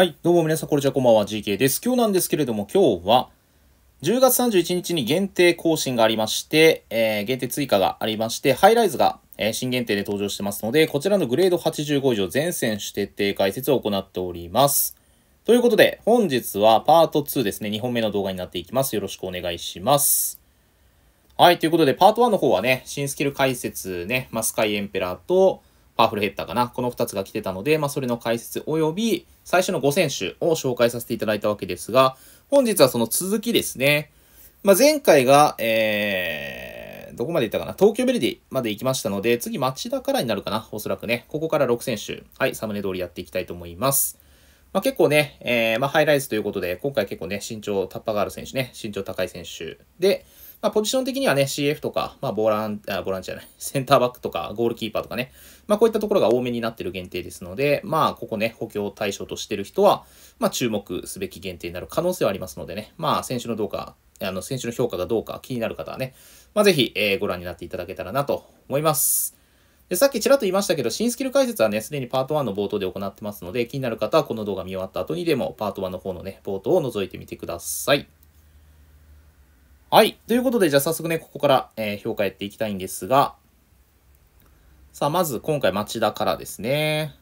はい、どうも皆さん、こんにちは、こんばんは、GK です。今日なんですけれども、今日は、10月31日に限定更新がありまして、えー、限定追加がありまして、ハイライズが、えー、新限定で登場してますので、こちらのグレード85以上全選手徹底解説を行っております。ということで、本日はパート2ですね、2本目の動画になっていきます。よろしくお願いします。はい、ということで、パート1の方はね、新スキル解説ね、マスカイエンペラーと、パワフルヘッダーかな。この2つが来てたので、まあ、それの解説及び、最初の5選手を紹介させていただいたわけですが、本日はその続きですね。まあ、前回が、えー、どこまで行ったかな東京ベルディまで行きましたので、次町田からになるかなおそらくね。ここから6選手。はい、サムネ通りやっていきたいと思います。まあ、結構ね、えー、まあ、ハイライズということで、今回結構ね、身長、タッパがある選手ね、身長高い選手で、まあ、ポジション的にはね、CF とか、まあ、ボラン、あ、ボランチじゃない、センターバックとか、ゴールキーパーとかね、まあ、こういったところが多めになってる限定ですので、まあ、ここね、補強対象としてる人は、まあ、注目すべき限定になる可能性はありますのでね、まあ、選手のどうか、あの、選手の評価がどうか気になる方はね、まあ、ぜひ、えー、ご覧になっていただけたらなと思います。で、さっきちらっと言いましたけど、新スキル解説はね、すでにパート1の冒頭で行ってますので、気になる方はこの動画見終わった後にでも、パート1の方のね、冒頭を覗いてみてください。はい。ということで、じゃあ早速ね、ここから、えー、評価やっていきたいんですが、さあ、まず今回町田からですね。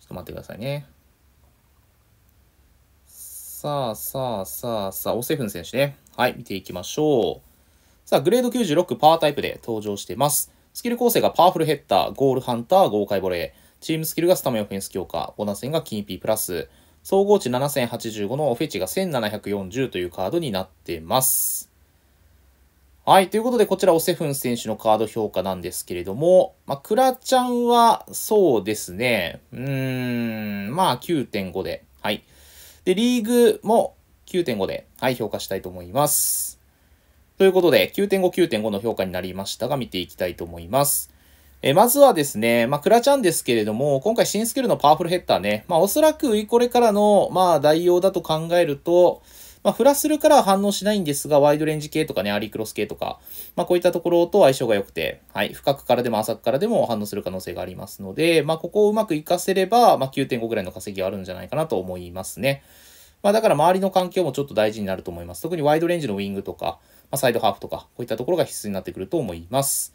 ちょっと待ってくださいね。さあ、さあ、さあ、さあ、オセフン選手ね。はい、見ていきましょう。さあ、グレード96パワータイプで登場してます。スキル構成がパワフルヘッダー、ゴールハンター、豪快ボレー。チームスキルがスタメンオフェンス強化、ボーナス戦がキーピープラス。総合値7085のオフェチが1740というカードになってます。はい。ということで、こちら、オセフン選手のカード評価なんですけれども、まあ、クラちゃんは、そうですね。うーん、まあ、9.5で。はい。で、リーグも9.5で、はい、評価したいと思います。ということで、9.5、9.5の評価になりましたが、見ていきたいと思います。えまずはですね、まあ、クラちゃんですけれども、今回新スキルのパワフルヘッダーね、まあ、おそらくウイコレからの、まあ、代用だと考えると、まあ、フラスルからは反応しないんですが、ワイドレンジ系とかね、アリクロス系とか、まあ、こういったところと相性が良くて、はい、深くからでも浅くからでも反応する可能性がありますので、まあ、ここをうまく活かせれば、まあ、9.5ぐらいの稼ぎはあるんじゃないかなと思いますね。まあ、だから周りの環境もちょっと大事になると思います。特にワイドレンジのウィングとか、まあ、サイドハーフとか、こういったところが必須になってくると思います。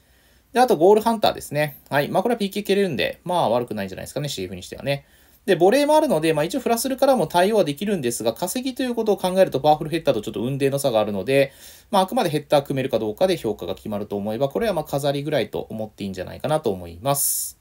で、あとゴールハンターですね。はい。まあこれは PK 蹴れるんで、まあ悪くないんじゃないですかね、CF にしてはね。で、ボレーもあるので、まあ一応フラスルからも対応はできるんですが、稼ぎということを考えるとパワフルヘッダーとちょっと運泥の差があるので、まああくまでヘッダー組めるかどうかで評価が決まると思えば、これはまあ飾りぐらいと思っていいんじゃないかなと思います。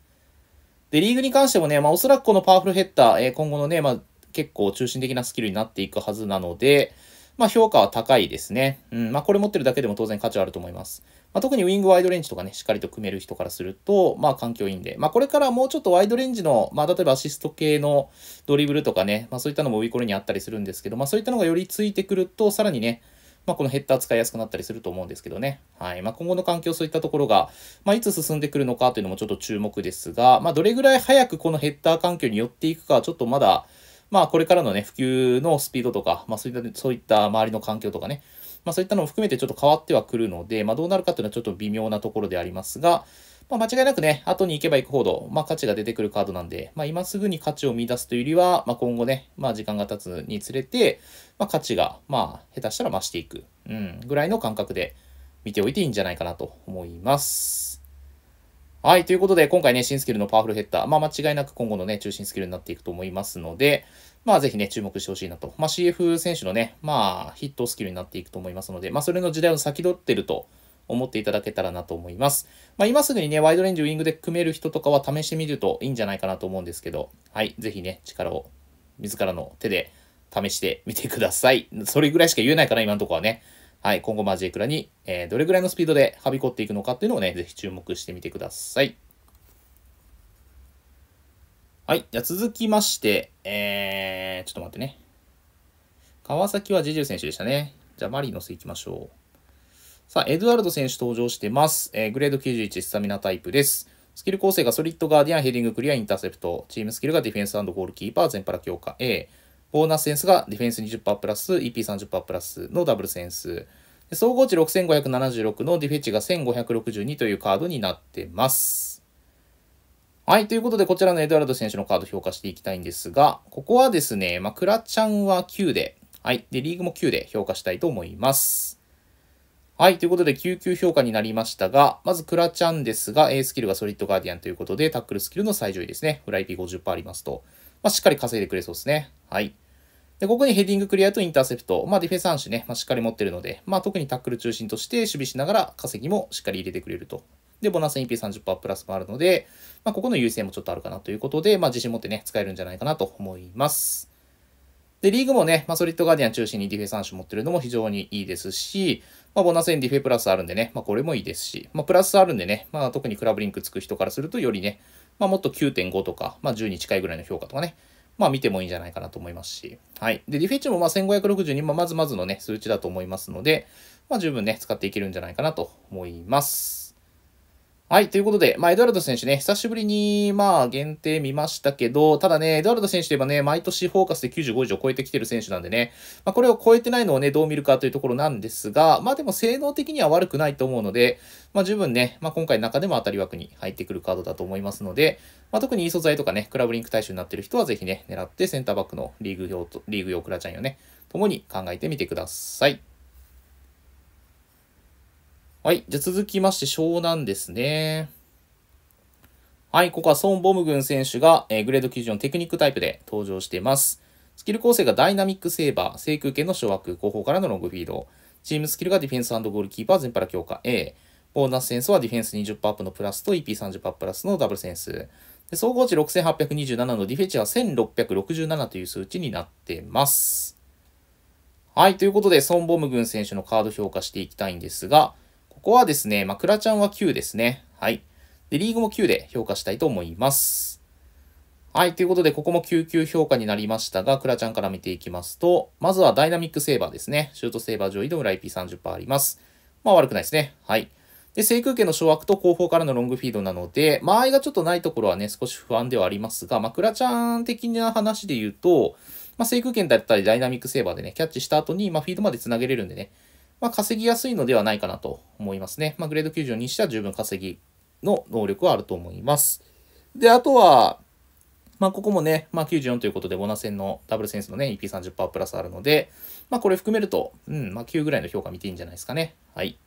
で、リーグに関してもね、まあおそらくこのパワフルヘッダー、えー、今後のね、まあ結構中心的なスキルになっていくはずなので、まあ評価は高いですね。うん、まあこれ持ってるだけでも当然価値はあると思います。まあ、特にウィングワイドレンジとかね、しっかりと組める人からすると、まあ環境いいんで、まあこれからもうちょっとワイドレンジの、まあ例えばアシスト系のドリブルとかね、まあそういったのもウィコロにあったりするんですけど、まあそういったのがよりついてくると、さらにね、まあ、このヘッダー使いやすくなったりすると思うんですけどね。はい。まあ、今後の環境そういったところが、まあ、いつ進んでくるのかというのもちょっと注目ですが、まあ、どれぐらい早くこのヘッダー環境に寄っていくか、はちょっとまだ、まあ、これからのね、普及のスピードとか、まあ、そういった、そういった周りの環境とかね、まあ、そういったのも含めてちょっと変わってはくるので、まあ、どうなるかというのはちょっと微妙なところでありますが、まあ、間違いなくね、後に行けば行くほど、まあ、価値が出てくるカードなんで、まあ、今すぐに価値を見出すというよりは、まあ、今後ね、まあ、時間が経つにつれて、まあ、価値が、まあ、下手したら増していく、うん、ぐらいの感覚で見ておいていいんじゃないかなと思います。はい。ということで、今回ね、新スキルのパワフルヘッダー、まあ、間違いなく今後のね、中心スキルになっていくと思いますので、まあぜひね、注目してほしいなと。まあ CF 選手のね、まあヒットスキルになっていくと思いますので、まあそれの時代を先取ってると思っていただけたらなと思います。まあ今すぐにね、ワイドレンジウィングで組める人とかは試してみるといいんじゃないかなと思うんですけど、はい、ぜひね、力を自らの手で試してみてください。それぐらいしか言えないから、今のところはね。はい、今後マジエクラに、えー、どれぐらいのスピードではびこっていくのかっていうのをね、ぜひ注目してみてください。はい。じゃ続きまして、えー、ちょっと待ってね。川崎はジジュ選手でしたね。じゃあ、マリノス行きましょう。さあ、エドワルド選手登場してます。えー、グレード91スタミナタイプです。スキル構成がソリッドガーディアン、ヘディングクリア、インターセプト。チームスキルがディフェンスゴールキーパー、全パラ強化 A。ボーナスセンスがディフェンス20%プラス、EP30% プラスのダブルセンス。総合値6576のディフェチが1562というカードになってます。はい。ということで、こちらのエドワルド選手のカード評価していきたいんですが、ここはですね、まあ、クラちゃんは9で、はい。で、リーグも9で評価したいと思います。はい。ということで、9級評価になりましたが、まずクラちゃんですが、A スキルがソリッドガーディアンということで、タックルスキルの最上位ですね。フライピー5 0ありますと、まあ、しっかり稼いでくれそうですね。はい。で、ここにヘディングクリアとインターセプト。まあ、ディフェンス種ね、まあ、しっかり持ってるので、まあ、特にタックル中心として守備しながら稼ぎもしっかり入れてくれるとで、ボーナス EP30% プラスもあるので、まあ、ここの優勢もちょっとあるかなということで、まあ、自信持ってね、使えるんじゃないかなと思います。で、リーグもね、まあ、ソリッドガーディアン中心にディフェ3種持ってるのも非常にいいですし、まあ、ボーナスンディフェプラスあるんでね、まあ、これもいいですし、まあ、プラスあるんでね、まあ、特にクラブリンクつく人からすると、よりね、まあ、もっと9.5とか、まあ、10に近いぐらいの評価とかね、まあ、見てもいいんじゃないかなと思いますし、はい。で、ディフェッチもまあ、1562、まあ、まずまずのね、数値だと思いますので、まあ、十分ね、使っていけるんじゃないかなと思います。はい。ということで、まあ、エドワルド選手ね、久しぶりに、まあ、限定見ましたけど、ただね、エドワルド選手といえばね、毎年フォーカスで95以上超えてきてる選手なんでね、まあ、これを超えてないのをね、どう見るかというところなんですが、まあ、でも性能的には悪くないと思うので、まあ、十分ね、まあ、今回の中でも当たり枠に入ってくるカードだと思いますので、まあ、特にいい素材とかね、クラブリンク対象になってる人はぜひね、狙ってセンターバックのリーグ用と、リーグ用クラちゃんよね、共に考えてみてください。はい。じゃ続きまして、湘南ですね。はい。ここはソン・ボムグン選手が、えー、グレード基準テクニックタイプで登場しています。スキル構成がダイナミックセーバー、制空権の掌握、後方からのロングフィード。チームスキルがディフェンスゴールキーパー全パラ強化 A。ボーナスセンスはディフェンス20%アップのプラスと EP30% パープラスのダブルセンス。で総合値6827のディフェチは1667という数値になってます。はい。ということで、ソン・ボムグン選手のカード評価していきたいんですが、ここはですね、まあ、クラちゃんは9ですね。はい。で、リーグも9で評価したいと思います。はい。ということで、ここも9級評価になりましたが、クラちゃんから見ていきますと、まずはダイナミックセーバーですね。シュートセーバー上位でライ IP30% あります。まあ悪くないですね。はい。で、制空権の掌握と後方からのロングフィードなので、間合いがちょっとないところはね、少し不安ではありますが、まあ、クラちゃん的な話で言うと、まあ、制空権だったりダイナミックセーバーでね、キャッチした後に、まあ、フィードまで繋げれるんでね、まあ、稼ぎやすいのではないかなと思いますね。まあ、グレード90にしては十分稼ぎの能力はあると思います。で、あとは、まあ、ここもね、まあ、94ということで、ボナ戦のダブルセンスのね、EP30% プラスあるので、まあ、これ含めると、うん、まあ、9ぐらいの評価見ていいんじゃないですかね。はい。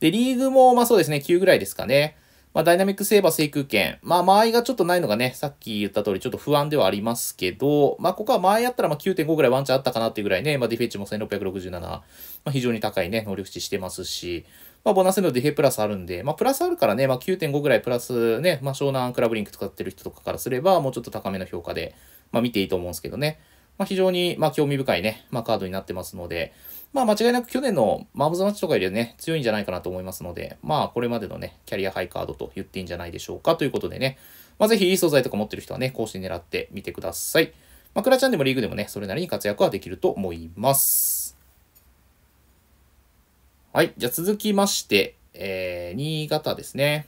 で、リーグも、まあそうですね、9ぐらいですかね。まあ、ダイナミックセーバー制空権。まあ、間合いがちょっとないのがね、さっき言った通りちょっと不安ではありますけど、まあ、ここは間合いあったらま9.5ぐらいワンチャンあったかなっていうぐらいね、まあ、ディフェッチも1667、まあ、非常に高いね、能力値してますし、まあ、ボナスのディフェプラスあるんで、まあ、プラスあるからね、まあ、9.5ぐらいプラスね、まあ、湘南クラブリンク使ってる人とかからすれば、もうちょっと高めの評価で、まあ、見ていいと思うんですけどね。まあ、非常に、まあ、興味深いね、まあ、カードになってますので、まあ、間違いなく去年のマブズマッチとかよりはね、強いんじゃないかなと思いますので、まあ、これまでのね、キャリアハイカードと言っていいんじゃないでしょうかということでね、まあ、ぜひいい素材とか持ってる人はね、更新狙ってみてください。まあ、クラチャンでもリーグでもね、それなりに活躍はできると思います。はい、じゃあ続きまして、えー、新潟ですね。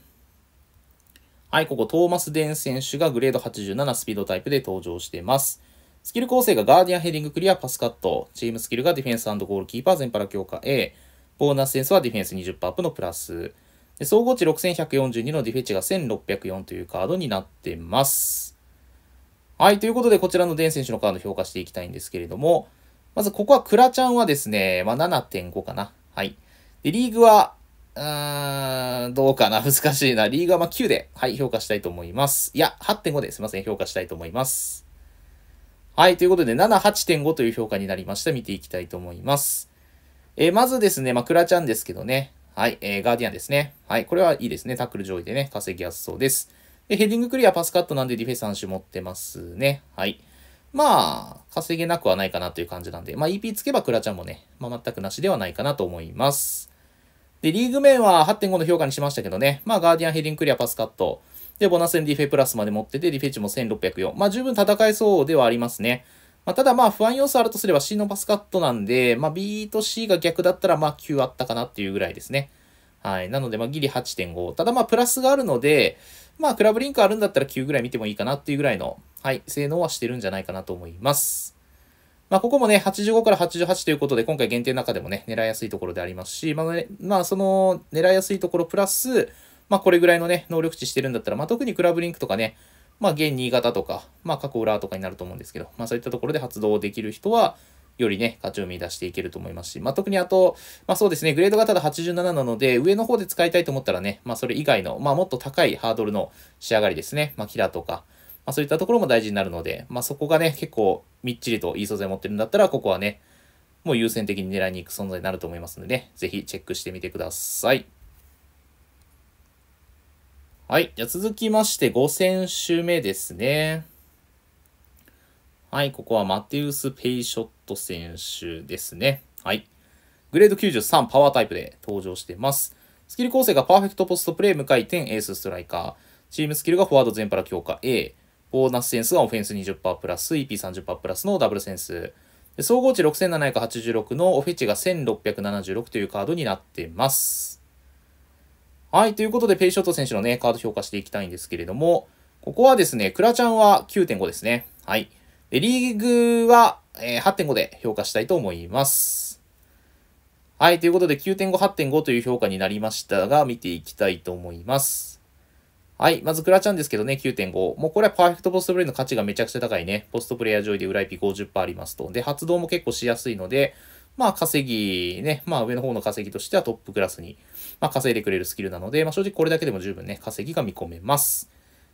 はい、ここトーマス・デン選手がグレード87スピードタイプで登場してます。スキル構成がガーディアンヘディングクリア、パスカット。チームスキルがディフェンスゴールキーパー、全パラ強化 A。ボーナスセンスはディフェンス20%アップのプラス。で総合値6142のディフェチが1604というカードになってます。はい、ということでこちらのデン選手のカード評価していきたいんですけれども、まずここはクラちゃんはですね、まあ、7.5かな。はい。で、リーグは、うーん、どうかな 難しいな。リーグはまあ9で、はい、評価したいと思います。いや、8.5ですいません、評価したいと思います。はい、ということで、7、8.5という評価になりました。見ていきたいと思います。えー、まずですね、まあ、クラちゃんですけどね。はい、えー、ガーディアンですね。はい、これはいいですね。タックル上位でね、稼ぎやすそうです。で、ヘディングクリア、パスカットなんでディフェンス3種持ってますね。はい。まあ、稼げなくはないかなという感じなんで、まあ、EP つけばクラちゃんもね、まあ、全くなしではないかなと思います。で、リーグ面は8.5の評価にしましたけどね、まあ、ガーディアンヘディングクリア、パスカット。で、ボナス戦ディフェプラスまで持ってて、ディフェチも1604。まあ、十分戦えそうではありますね。まあ、ただまあ不安要素あるとすれば C のパスカットなんで、まあ、B と C が逆だったらまあ Q あったかなっていうぐらいですね。はい。なのでまあギリ8.5。ただまあプラスがあるので、まあクラブリンクあるんだったら Q ぐらい見てもいいかなっていうぐらいの、はい、性能はしてるんじゃないかなと思います。まあここもね、85から88ということで、今回限定の中でもね、狙いやすいところでありますし、まあ、ね、まあその狙いやすいところプラス、まあ、これぐらいのね、能力値してるんだったら、まあ、特にクラブリンクとかね、まあ、現新潟とか、まあ、過去裏とかになると思うんですけど、まあ、そういったところで発動できる人は、よりね、価値を見出していけると思いますし、まあ、特にあと、まあ、そうですね、グレードがただ87なので、上の方で使いたいと思ったらね、まあ、それ以外の、まあ、もっと高いハードルの仕上がりですね、まあ、キラーとか、まあ、そういったところも大事になるので、まあ、そこがね、結構みっちりといい素材持ってるんだったら、ここはね、もう優先的に狙いに行く存在になると思いますので、ね、ぜひチェックしてみてください。はい。じゃ続きまして、5選手目ですね。はい。ここはマテウス・ペイショット選手ですね。はい。グレード93パワータイプで登場してます。スキル構成がパーフェクトポストプレイ、無回転、エースストライカー。チームスキルがフォワード全パラ強化 A。ボーナスセンスがオフェンス20%プラス、EP30% プラスのダブルセンス。総合値6786のオフェチが1676というカードになってます。はい、ということで、ペイショット選手のね、カード評価していきたいんですけれども、ここはですね、クラちゃんは9.5ですね。はい。で、リーグは、えー、8.5で評価したいと思います。はい、ということで、9.5、8.5という評価になりましたが、見ていきたいと思います。はい。まず、クラちゃんですけどね、9.5。もうこれはパーフェクトポストプレイの価値がめちゃくちゃ高いね。ポストプレイヤー上位で裏 IP50% ありますと。で、発動も結構しやすいので、まあ、稼ぎね、まあ、上の方の稼ぎとしてはトップクラスにまあ、稼いでくれるスキルなので、まあ、正直これだけでも十分ね、稼ぎが見込めます。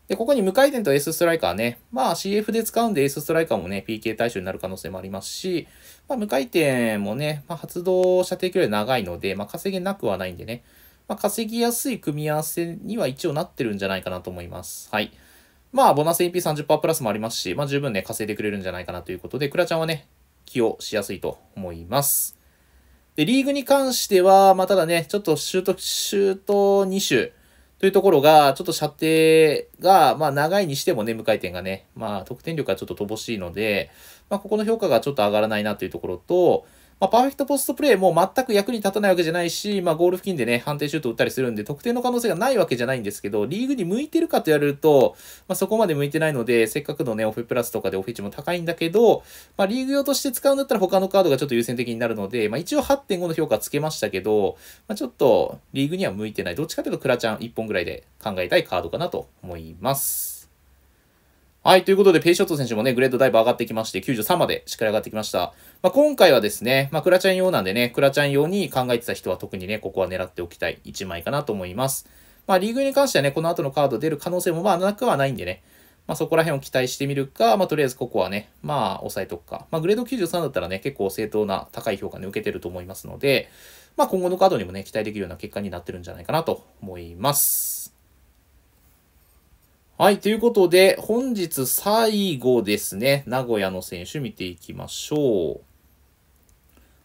で、ここに無回転とエースストライカーね、まあ CF で使うんでエースストライカーもね、PK 対象になる可能性もありますし、まあ無回転もね、まあ発動射程距離長いので、まあ稼げなくはないんでね、まあ稼ぎやすい組み合わせには一応なってるんじゃないかなと思います。はい。まあボナス AP30% プラスもありますし、まあ十分ね、稼いでくれるんじゃないかなということで、クラちゃんはね、起用しやすいと思います。で、リーグに関しては、まあ、ただね、ちょっとシュート、シュート2種というところが、ちょっと射程が、まあ、長いにしてもね、無回転がね、まあ、得点力がちょっと乏しいので、まあ、ここの評価がちょっと上がらないなというところと、まあ、パーフェクトポストプレイも全く役に立たないわけじゃないし、まあ、ゴール付近でね、判定シュート打ったりするんで、得点の可能性がないわけじゃないんですけど、リーグに向いてるかとやると、まあ、そこまで向いてないので、せっかくのね、オフプラスとかでオフェチも高いんだけど、まあ、リーグ用として使うんだったら他のカードがちょっと優先的になるので、まあ、一応8.5の評価つけましたけど、まあ、ちょっとリーグには向いてない。どっちかというとクラちゃん1本ぐらいで考えたいカードかなと思います。はい、ということで、ペイショット選手もね、グレードだいぶ上がってきまして、93までしっかり上がってきました。まあ、今回はですね、まあ、クラちゃん用なんでね、クラちゃん用に考えてた人は特にね、ここは狙っておきたい1枚かなと思います。まあ、リーグに関してはね、この後のカード出る可能性もまあなくはないんでね、まあ、そこら辺を期待してみるか、まあ、とりあえずここはね、まあ、抑えとくか。まあ、グレード93だったらね、結構正当な高い評価ね、受けてると思いますので、まあ、今後のカードにもね、期待できるような結果になってるんじゃないかなと思います。はい。ということで、本日最後ですね。名古屋の選手見ていきましょう。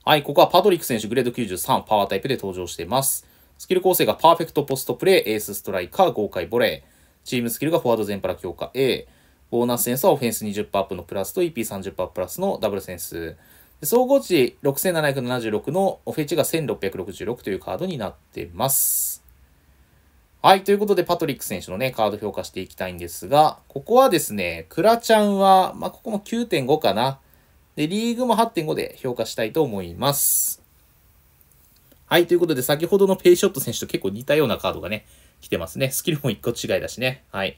はい。ここはパトリック選手、グレード93、パワータイプで登場しています。スキル構成がパーフェクトポストプレイ、エースストライカー、豪快ボレー。チームスキルがフォワード全パラ強化 A。ボーナスセンスはオフェンス20%アップのプラスと EP30% アッププラスのダブルセンス。総合値6776のオフェチが1666というカードになってます。はい。ということで、パトリック選手のね、カード評価していきたいんですが、ここはですね、クラちゃんは、まあ、ここも9.5かな。で、リーグも8.5で評価したいと思います。はい。ということで、先ほどのペイショット選手と結構似たようなカードがね、来てますね。スキルも1個違いだしね。はい。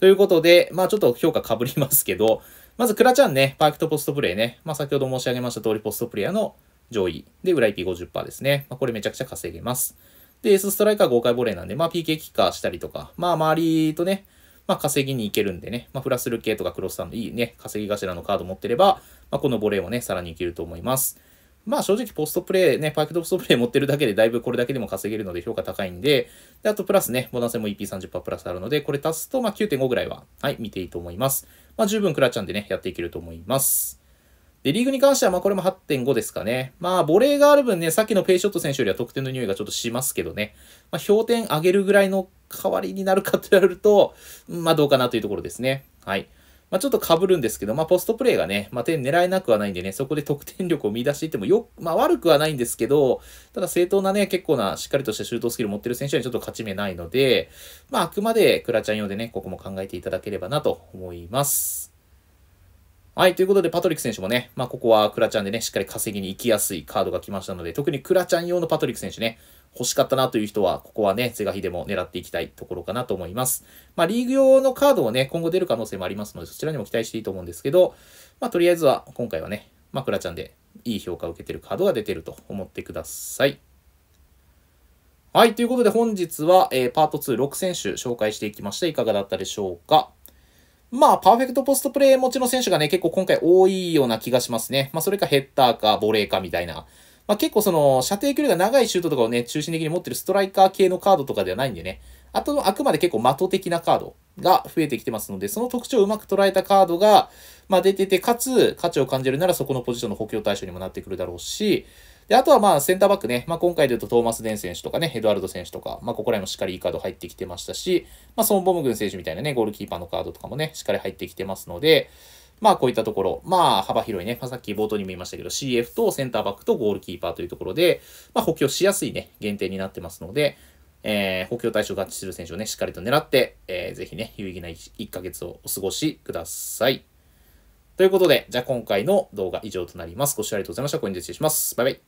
ということで、まあ、ちょっと評価被りますけど、まず、クラちゃんね、パーフェクトポストプレイね。まあ、先ほど申し上げました通り、ポストプレイヤーの上位で、裏 IP50% ですね。まあ、これめちゃくちゃ稼げます。で、エースストライカー豪快ボレーなんで、まあ PK キッカーしたりとか、まあ周りとね、まあ稼ぎに行けるんでね、まあフラスル系とかクロスタンのいいね、稼ぎ頭のカード持ってれば、まあこのボレーもね、さらにいけると思います。まあ正直ポストプレイね、パーフェクトポストプレイ 持ってるだけでだいぶこれだけでも稼げるので評価高いんで、であとプラスね、ボナセも EP30% プラスあるので、これ足すとまあ9.5ぐらいは、はい、見ていいと思います。まあ十分クラちゃんでね、やっていけると思います。で、リーグに関しては、まあこれも8.5ですかね。まあ、ボレーがある分ね、さっきのペイショット選手よりは得点の匂いがちょっとしますけどね。まあ、評点上げるぐらいの代わりになるかと言われると、まあどうかなというところですね。はい。まあ、ちょっと被るんですけど、まあ、ポストプレイがね、まあ、点狙えなくはないんでね、そこで得点力を見出していってもよ、まあ、悪くはないんですけど、ただ正当なね、結構なしっかりとしたシュートスキル持ってる選手にちょっと勝ち目ないので、まあ、あくまでクラちゃん用でね、ここも考えていただければなと思います。はい、ということで、パトリック選手もね、まあ、ここはクラちゃんでね、しっかり稼ぎに行きやすいカードが来ましたので、特にクラちゃん用のパトリック選手ね、欲しかったなという人は、ここはね、ゼガヒでも狙っていきたいところかなと思います。まあ、リーグ用のカードをね、今後出る可能性もありますので、そちらにも期待していいと思うんですけど、まあ、とりあえずは、今回はね、まあ、クラちゃんでいい評価を受けてるカードが出てると思ってください。はい、ということで本日は、えー、パート2、6選手紹介していきました。いかがだったでしょうかまあ、パーフェクトポストプレイ持ちの選手がね、結構今回多いような気がしますね。まあ、それかヘッダーか、ボレーかみたいな。まあ、結構その、射程距離が長いシュートとかをね、中心的に持ってるストライカー系のカードとかではないんでね。あと、あくまで結構的的なカードが増えてきてますので、その特徴をうまく捉えたカードが、まあ、出てて、かつ、価値を感じるならそこのポジションの補強対象にもなってくるだろうし、で、あとはまあセンターバックね、まあ今回で言うとトーマス・デン選手とかね、エドワルド選手とか、まあここら辺もしっかりいいカード入ってきてましたし、まあソン・ボム軍選手みたいなね、ゴールキーパーのカードとかもね、しっかり入ってきてますので、まあこういったところ、まあ幅広いね、まあ、さっき冒頭にも言いましたけど CF とセンターバックとゴールキーパーというところで、まあ補強しやすいね、限定になってますので、えー、補強対象合致する選手をね、しっかりと狙って、えー、ぜひね、有意義な 1, 1ヶ月をお過ごしください。ということで、じゃあ今回の動画以上となります。ご視聴ありがとうございました。ここにで失礼します。バイバイ。